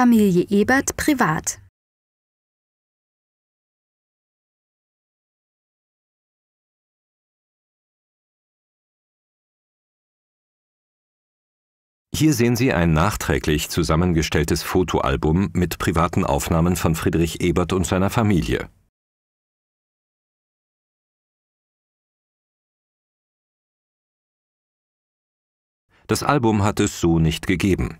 Familie Ebert privat. Hier sehen Sie ein nachträglich zusammengestelltes Fotoalbum mit privaten Aufnahmen von Friedrich Ebert und seiner Familie. Das Album hat es so nicht gegeben.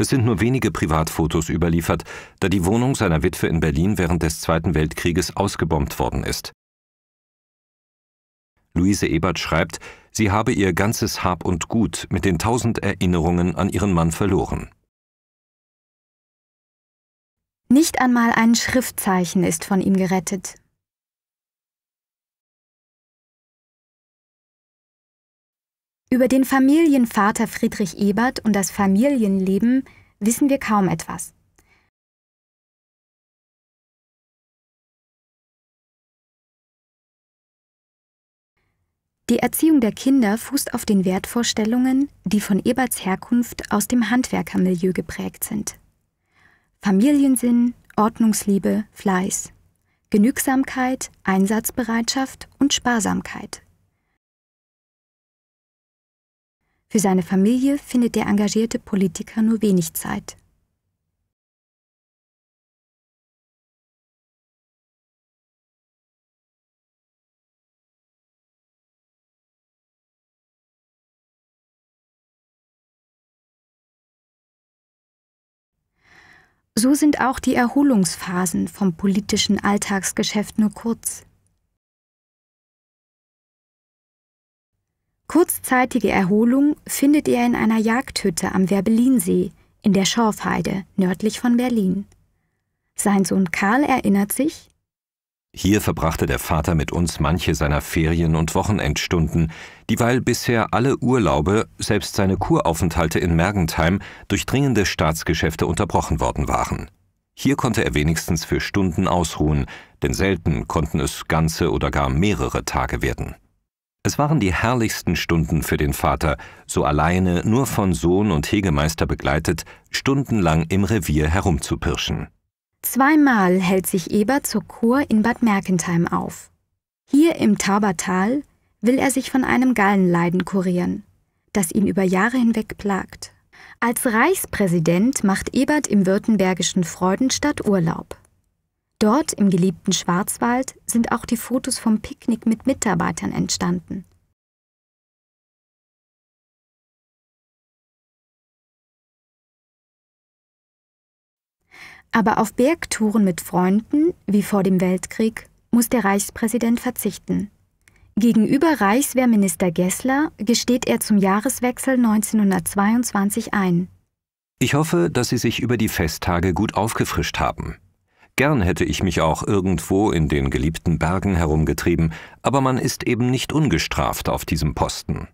Es sind nur wenige Privatfotos überliefert, da die Wohnung seiner Witwe in Berlin während des Zweiten Weltkrieges ausgebombt worden ist. Luise Ebert schreibt, sie habe ihr ganzes Hab und Gut mit den tausend Erinnerungen an ihren Mann verloren. Nicht einmal ein Schriftzeichen ist von ihm gerettet. Über den Familienvater Friedrich Ebert und das Familienleben wissen wir kaum etwas. Die Erziehung der Kinder fußt auf den Wertvorstellungen, die von Eberts Herkunft aus dem Handwerkermilieu geprägt sind. Familiensinn, Ordnungsliebe, Fleiß, Genügsamkeit, Einsatzbereitschaft und Sparsamkeit Für seine Familie findet der engagierte Politiker nur wenig Zeit. So sind auch die Erholungsphasen vom politischen Alltagsgeschäft nur kurz. Kurzzeitige Erholung findet er in einer Jagdhütte am Werbelinsee in der Schorfheide nördlich von Berlin. Sein Sohn Karl erinnert sich, hier verbrachte der Vater mit uns manche seiner Ferien- und Wochenendstunden, dieweil bisher alle Urlaube, selbst seine Kuraufenthalte in Mergentheim, durch dringende Staatsgeschäfte unterbrochen worden waren. Hier konnte er wenigstens für Stunden ausruhen, denn selten konnten es ganze oder gar mehrere Tage werden. Es waren die herrlichsten Stunden für den Vater, so alleine, nur von Sohn und Hegemeister begleitet, stundenlang im Revier herumzupirschen. Zweimal hält sich Eber zur Kur in Bad Merkentheim auf. Hier im Taubertal will er sich von einem Gallenleiden kurieren, das ihn über Jahre hinweg plagt. Als Reichspräsident macht Ebert im württembergischen Freudenstadt Urlaub. Dort im geliebten Schwarzwald sind auch die Fotos vom Picknick mit Mitarbeitern entstanden. Aber auf Bergtouren mit Freunden, wie vor dem Weltkrieg, muss der Reichspräsident verzichten. Gegenüber Reichswehrminister Gessler gesteht er zum Jahreswechsel 1922 ein. Ich hoffe, dass Sie sich über die Festtage gut aufgefrischt haben. Gern hätte ich mich auch irgendwo in den geliebten Bergen herumgetrieben, aber man ist eben nicht ungestraft auf diesem Posten.